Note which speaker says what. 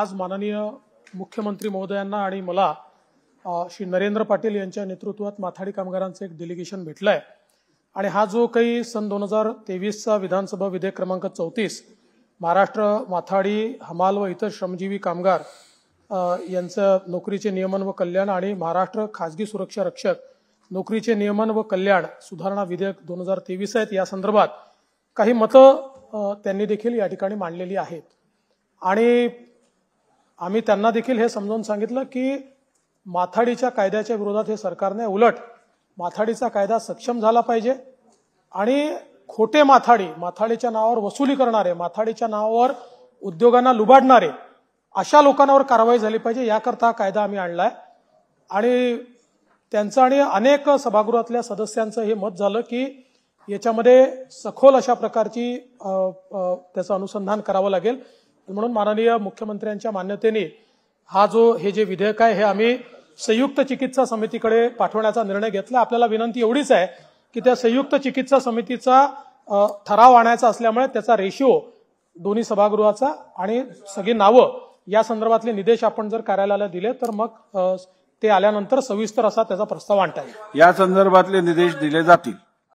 Speaker 1: आज माननीय मुख्यमंत्री महोदयांना आणि मला श्री नरेंद्र पाटील यांच्या नेतृत्वात माथाडी कामगारांचं एक डेलिगेशन भेटलं आहे आणि हा जो काही सन दोन हजार तेवीसचा विधानसभा विधेयक क्रमांक चौतीस महाराष्ट्र माथाडी हमाल व इतर श्रमजीवी कामगार यांचं नोकरीचे नियमन व कल्याण आणि महाराष्ट्र खाजगी सुरक्षा रक्षक नोकरीचे नियमन व कल्याण सुधारणा विधेयक दोन हजार तेवीस आहेत या संदर्भात काही मतं त्यांनी देखील या ठिकाणी मांडलेली आहेत आणि आम्ही त्यांना देखील हे समजावून सांगितलं की माथाडीच्या कायद्याच्या विरोधात हे सरकारने उलट माथाडीचा कायदा सक्षम झाला पाहिजे आणि खोटे माथाडी माथाडीच्या नावावर वसुली करणारे माथाडीच्या नावावर उद्योगांना लुबाडणारे अशा लोकांवर कारवाई झाली पाहिजे याकरता हा कायदा आम्ही आणला आहे आणि त्यांचं आणि अनेक सभागृहातल्या सदस्यांचं हे मत झालं की याच्यामध्ये सखोल अशा प्रकारची त्याचं अनुसंधान करावं लागेल म्हणून माननीय मुख्यमंत्र्यांच्या मान्यतेने हा जो हे जे विधेयक आहे हे आम्ही संयुक्त चिकित्सा समितीकडे पाठवण्याचा निर्णय घेतला आपल्याला विनंती एवढीच आहे की त्या संयुक्त चिकित्सा समितीचा ठराव आणायचा असल्यामुळे त्याचा रेशिओ दोन्ही सभागृहाचा आणि सगळी नावं या संदर्भातले निदेश आपण जर कार्यालयाला दिले तर मग ते आल्यानंतर सविस्तर असा त्याचा प्रस्ताव आणता येईल या संदर्भातले निदेश दिले जातील